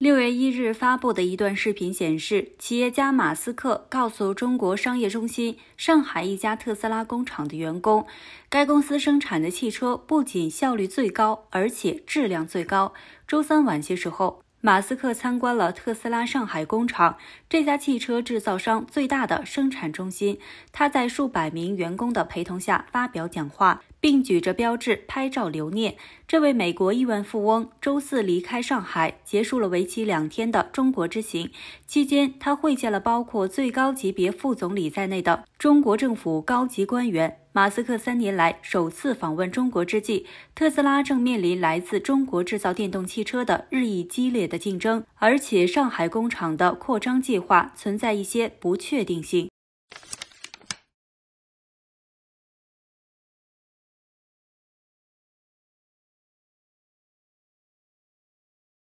六月一日发布的一段视频显示，企业家马斯克告诉中国商业中心上海一家特斯拉工厂的员工，该公司生产的汽车不仅效率最高，而且质量最高。周三晚些时候，马斯克参观了特斯拉上海工厂，这家汽车制造商最大的生产中心。他在数百名员工的陪同下发表讲话。并举着标志拍照留念。这位美国亿万富翁周四离开上海，结束了为期两天的中国之行。期间，他会见了包括最高级别副总理在内的中国政府高级官员。马斯克三年来首次访问中国之际，特斯拉正面临来自中国制造电动汽车的日益激烈的竞争，而且上海工厂的扩张计划存在一些不确定性。